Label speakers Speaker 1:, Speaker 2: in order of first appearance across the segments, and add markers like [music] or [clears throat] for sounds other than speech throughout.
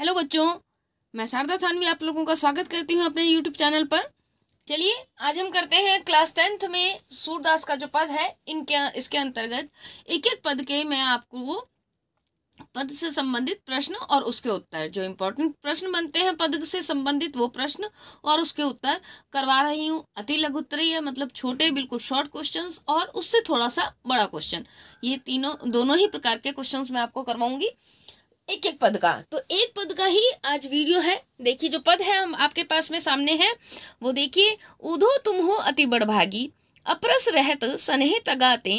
Speaker 1: hello बच्चों मैं शारदा थानवी आप लोगों का स्वागत करती हूँ अपने यूट्यूब चैनल पर चलिए आज हम करते हैं क्लास टेंथ में सूरदास का जो पद है इनके इसके अंतर्गत एक एक पद के मैं आपको पद से संबंधित प्रश्न और उसके उत्तर जो इम्पोर्टेंट प्रश्न बनते हैं पद से संबंधित वो प्रश्न और उसके उत्तर करवा रही हूँ अति है मतलब छोटे बिल्कुल शॉर्ट क्वेश्चंस और उससे थोड़ा सा बड़ा क्वेश्चन ये तीनों दोनों ही प्रकार के क्वेश्चंस मैं आपको करवाऊंगी एक एक पद का तो एक पद का ही आज वीडियो है देखिए जो पद है हम आपके पास में सामने है वो देखिए उधो तुम हो अति बड़भागी अपरस रहत सनेह तगाते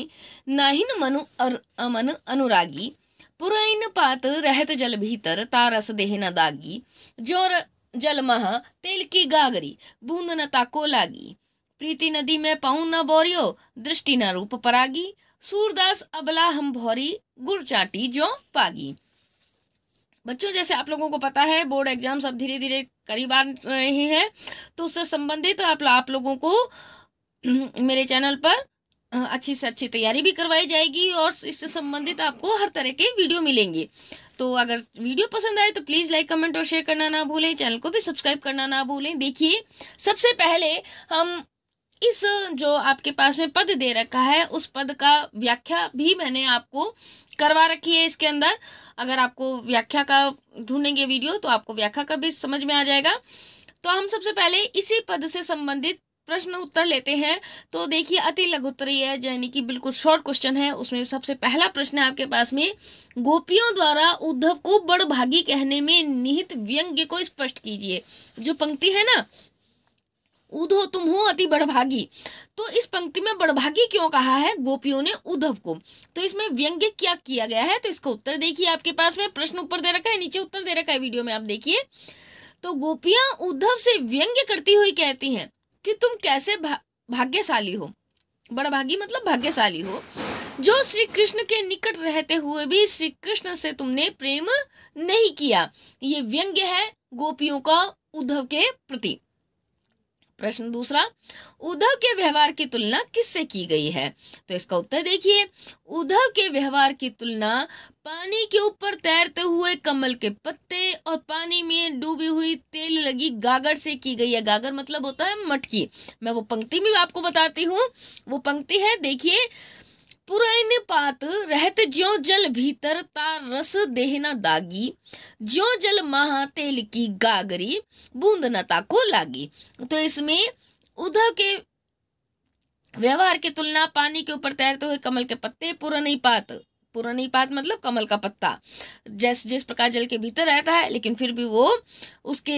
Speaker 1: नाहिन मनु अर अमन अनुरागी पुराइन पात रहत जल भीतर तारस देह न दागी जोर जल मह तेल की गागरी बूंद न ताको लागी प्रीति नदी में पाऊ न बोरियो दृष्टि न रूप परागी सूरदास अबला हम भौरी गुड़ चाटी जो पागी बच्चों जैसे आप लोगों को पता है बोर्ड एग्जाम्स अब धीरे धीरे करीब आ रहे हैं तो उससे संबंधित तो आप, आप लोगों को [clears throat] मेरे चैनल पर अच्छी से अच्छी तैयारी भी करवाई जाएगी और इससे संबंधित आपको हर तरह के वीडियो मिलेंगे तो अगर वीडियो पसंद आए तो प्लीज़ लाइक कमेंट और शेयर करना ना भूलें चैनल को भी सब्सक्राइब करना ना भूलें देखिए सबसे पहले हम इस जो आपके पास में पद दे रखा है उस पद का व्याख्या भी मैंने आपको करवा रखी है इसके अंदर अगर आपको व्याख्या का ढूंढेंगे वीडियो तो आपको व्याख्या का भी समझ में आ जाएगा तो हम सबसे पहले इसी पद से संबंधित प्रश्न उत्तर लेते हैं तो देखिए अति है यानी कि बिल्कुल शॉर्ट क्वेश्चन है उसमें सबसे पहला प्रश्न है आपके पास में गोपियों द्वारा उद्धव को बड़भागी कहने में निहित व्यंग्य को स्पष्ट कीजिए जो पंक्ति है ना उधो तुम हो अति बड़भागी तो इस पंक्ति में बड़भागी क्यों कहा है गोपियों ने उद्धव को तो इसमें व्यंग्य क्या किया गया है तो इसका उत्तर देखिए आपके पास में प्रश्न ऊपर दे रखा है नीचे उत्तर दे रखा है वीडियो में आप देखिए तो गोपियां उद्धव से व्यंग्य करती हुई कहती हैं कि तुम कैसे भा, भाग्यशाली हो बड़भागी मतलब भाग्यशाली हो जो श्री कृष्ण के निकट रहते हुए भी श्री कृष्ण से तुमने प्रेम नहीं किया ये व्यंग्य है गोपियों का उद्धव के प्रति प्रश्न दूसरा उद्धव के व्यवहार की तुलना किससे की गई है तो इसका उत्तर देखिए उद्धव के व्यवहार की तुलना पानी के ऊपर तैरते हुए कमल के पत्ते और पानी में डूबी हुई तेल लगी गागर से की गई है गागर मतलब होता है मटकी मैं वो पंक्ति भी आपको बताती हूँ वो पंक्ति है देखिए पुरैन पात रहत ज्यो जल भीतर तार रस देहना दागी ज्यो जल महा तेल की गागरी बूंद नता को लागी तो इसमें उधव के व्यवहार की तुलना पानी के ऊपर तैरते हुए कमल के पत्ते पुरानी पात पुरानी पात मतलब कमल का पत्ता जैस जिस प्रकार जल के भीतर रहता है लेकिन फिर भी वो उसके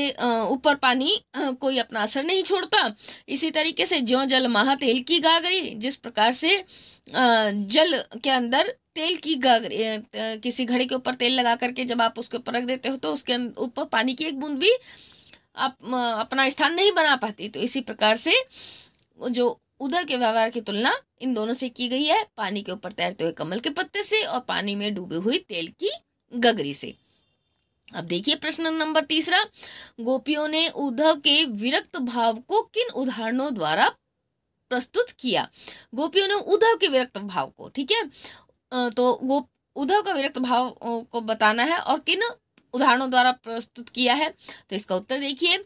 Speaker 1: ऊपर पानी कोई अपना असर नहीं छोड़ता इसी तरीके से ज्यो जल महा तेल की गागरी जिस प्रकार से जल के अंदर तेल की गागरी किसी घड़े के ऊपर तेल लगा करके जब आप उसके ऊपर रख देते हो तो उसके अं-, ऊपर पानी की एक बूंद भी आप अपना स्थान नहीं बना पाती तो इसी प्रकार से जो उधर के व्यवहार की तुलना इन दोनों से की गई है पानी के ऊपर तैरते हुए कमल के पत्ते से और पानी में डूबी हुई तेल की गगरी से अब देखिए प्रश्न नंबर तीसरा गोपियों ने उद्धव के विरक्त भाव को किन उदाहरणों द्वारा प्रस्तुत किया गोपियों ने उद्धव के विरक्त भाव को ठीक है तो वो उद्धव का विरक्त भाव को बताना है और किन उदाहरणों द्वारा प्रस्तुत किया है तो इसका उत्तर देखिए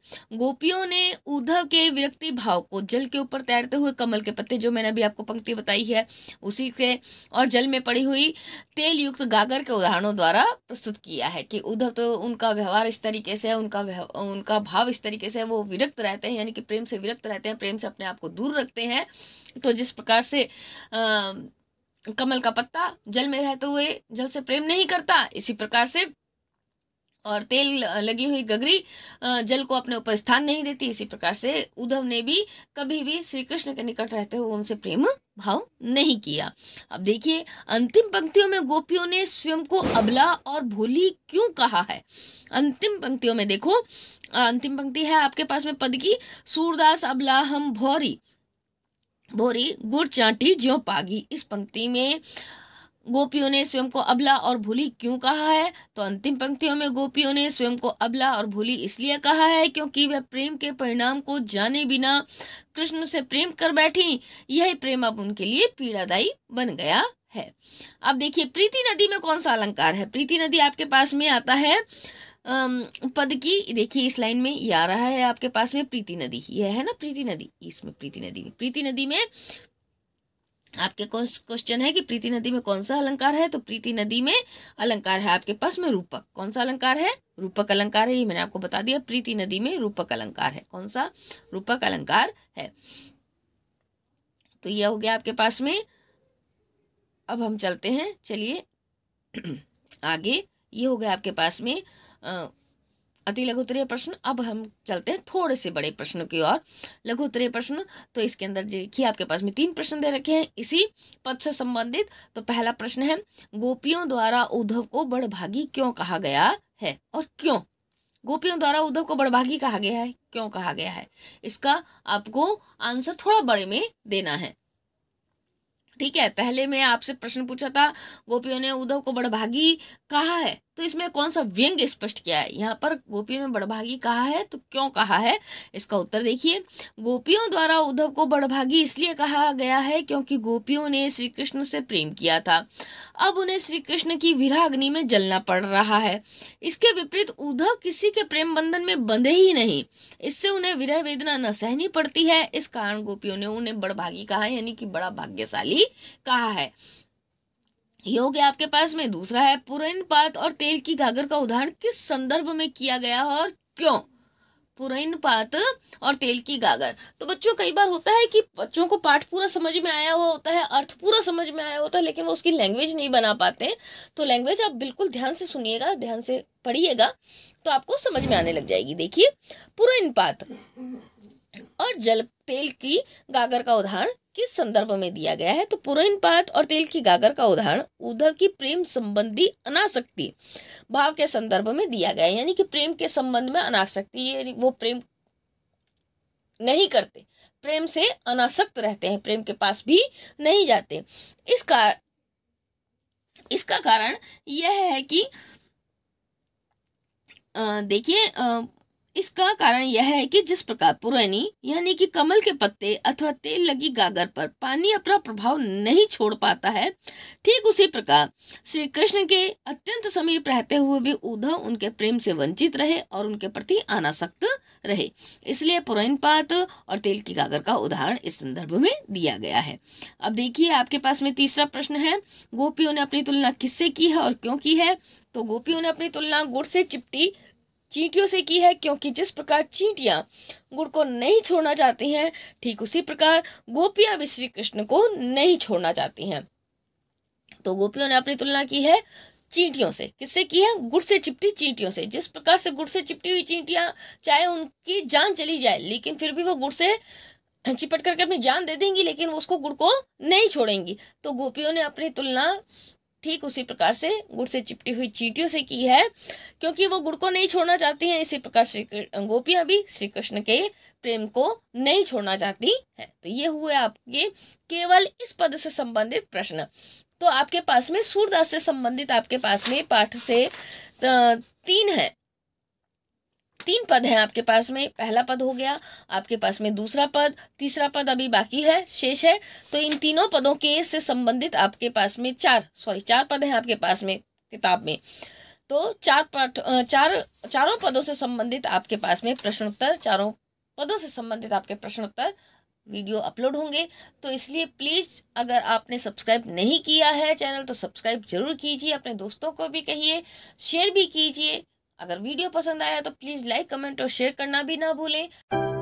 Speaker 1: गोपियों ने उद्धव के विरक्ति भाव को जल के ऊपर तैरते हुए कमल के पत्ते जो मैंने अभी आपको पंक्ति बताई है उसी के और जल में पड़ी हुई तेल युक्त गागर के उदाहरणों द्वारा प्रस्तुत किया है कि उद्धव तो उनका व्यवहार इस तरीके से है उनका उनका भाव इस तरीके से है वो विरक्त रहते हैं यानी कि प्रेम से विरक्त रहते हैं प्रेम से अपने आप को दूर रखते हैं तो जिस प्रकार से कमल का पत्ता जल में रहते हुए जल से प्रेम नहीं करता इसी प्रकार से और तेल लगी हुई गगरी जल को अपने ऊपर स्थान नहीं देती इसी प्रकार से उद्धव ने भी कभी भी श्री कृष्ण के निकट रहते हुए उनसे प्रेम भाव नहीं किया अब देखिए अंतिम पंक्तियों में गोपियों ने स्वयं को अबला और भोली क्यों कहा है अंतिम पंक्तियों में देखो अंतिम पंक्ति है आपके पास में पद की सूरदास अबला हम भौरी भोरी गुड़ चाटी ज्यो पागी इस पंक्ति में गोपियों ने स्वयं को अबला और भूली क्यों कहा है तो अंतिम पंक्तियों में गोपियों ने स्वयं को अबला और भूली इसलिए कहा है क्योंकि वह प्रेम के परिणाम को जाने बिना कृष्ण से प्रेम कर बैठी यही प्रेम अब उनके लिए पीड़ादायी बन गया है अब देखिए प्रीति नदी में कौन सा अलंकार है प्रीति नदी आपके पास में आता है पद की देखिए इस लाइन में ये आ रहा है आपके पास में प्रीति नदी यह है ना प्रीति नदी इसमें प्रीति नदी में प्रीति नदी में आपके क्वेश्चन है कि प्रीति नदी में कौन सा अलंकार है तो प्रीति नदी में अलंकार है आपके पास में रूपक कौन सा अलंकार है रूपक अलंकार है ये मैंने आपको बता दिया प्रीति नदी में रूपक अलंकार है कौन सा रूपक अलंकार है तो यह हो गया आपके पास में अब हम चलते हैं चलिए [clears throat] आगे ये हो गया आपके पास में आ, अति लघुतरीय प्रश्न अब हम चलते हैं थोड़े से बड़े प्रश्नों की ओर लघुतरीय प्रश्न तो इसके अंदर देखिए आपके पास में तीन प्रश्न दे रखे हैं इसी पद से संबंधित तो पहला प्रश्न है गोपियों द्वारा उद्धव को बड़भागी क्यों कहा गया है और क्यों गोपियों द्वारा उद्धव को बड़भागी कहा गया है क्यों कहा गया है इसका आपको आंसर थोड़ा बड़े में देना है ठीक है पहले मैं आपसे प्रश्न पूछा था गोपियों ने उद्धव को बड़भागी कहा है तो इसमें कौन सा व्यंग स्पष्ट किया है यहाँ पर गोपियों ने बड़भागी कहा है तो क्यों कहा है इसका उत्तर देखिए गोपियों द्वारा उद्धव को बड़भागी इसलिए कहा गया है क्योंकि गोपियों ने श्री कृष्ण से प्रेम किया था अब उन्हें श्री कृष्ण की विराग्नि अग्नि में जलना पड़ रहा है इसके विपरीत उद्धव किसी के प्रेम बंधन में बंधे ही नहीं इससे उन्हें विरह वेदना न सहनी पड़ती है इस कारण गोपियों ने उन्हें बड़भागी कहा यानी कि बड़ा भाग्यशाली कहा है योग गया आपके पास में दूसरा है पुरैन पात और तेल की घाघर का उदाहरण किस संदर्भ में किया गया है और क्यों पुरैन पात और तेल की गागर तो बच्चों कई बार होता है कि बच्चों को पाठ पूरा समझ में आया हुआ होता है अर्थ पूरा समझ में आया होता है लेकिन वो उसकी लैंग्वेज नहीं बना पाते तो लैंग्वेज आप बिल्कुल ध्यान से सुनिएगा ध्यान से पढ़िएगा तो आपको समझ में आने लग जाएगी देखिए पुरैन पात और जल तेल की गागर का उदाहरण किस संदर्भ में दिया गया है तो पात और तेल की गागर का उदाहरण उद्धव की प्रेम संबंधी अनासक्ति भाव के संदर्भ में दिया गया है यानी कि प्रेम के संबंध में अनासक्ति वो प्रेम नहीं करते प्रेम से अनासक्त रहते हैं प्रेम के पास भी नहीं जाते इसका इसका कारण यह है कि देखिए इसका कारण यह है कि जिस प्रकार पुरानी यानी कि कमल के पत्ते अथवा तेल लगी गागर पर पानी अपना प्रभाव नहीं छोड़ पाता है ठीक उसी प्रकार श्री कृष्ण के अत्यंत समीप रहते हुए भी उद्धव उनके प्रेम से वंचित रहे और उनके प्रति अनासक्त रहे इसलिए पुरानी पात और तेल की गागर का उदाहरण इस संदर्भ में दिया गया है अब देखिए आपके पास में तीसरा प्रश्न है गोपियों ने अपनी तुलना किससे की है और क्यों की है तो गोपियों ने अपनी तुलना गुड़ से चिपटी चींटियों से की है क्योंकि जिस प्रकार चींटियां गुड़ को नहीं छोड़ना चाहती हैं ठीक उसी प्रकार गोपियां भी श्री कृष्ण को नहीं छोड़ना चाहती हैं तो गोपियों ने अपनी तुलना की है चींटियों से किससे की है गुड़ से चिपटी चींटियों से जिस प्रकार से गुड़ से चिपटी हुई चींटियां चाहे उनकी जान चली जाए लेकिन फिर भी वो गुड़ से चिपट करके अपनी जान दे देंगी लेकिन वो उसको गुड़ को नहीं छोड़ेंगी तो गोपियों ने अपनी तुलना ठीक उसी प्रकार से गुड़ से चिपटी हुई चीटियों से की है क्योंकि वो गुड़ को नहीं छोड़ना चाहती हैं इसी प्रकार श्री गोपियाँ भी श्री कृष्ण के प्रेम को नहीं छोड़ना चाहती हैं तो ये हुए आपके केवल इस पद से संबंधित प्रश्न तो आपके पास में सूरदास से संबंधित आपके पास में पाठ से तीन है तीन पद हैं आपके पास में पहला पद हो गया आपके पास में दूसरा पद तीसरा पद अभी बाकी है शेष है तो इन तीनों पदों के से संबंधित आपके पास में चार सॉरी चार पद हैं आपके पास में किताब में तो चार पाठ चार चारों पदों से संबंधित आपके पास में प्रश्नोत्तर चारों पदों से संबंधित आपके प्रश्नोत्तर वीडियो अपलोड होंगे तो इसलिए प्लीज़ अगर आपने सब्सक्राइब नहीं किया है चैनल तो सब्सक्राइब जरूर कीजिए अपने दोस्तों को भी कहिए शेयर भी कीजिए अगर वीडियो पसंद आया तो प्लीज़ लाइक कमेंट और शेयर करना भी ना भूलें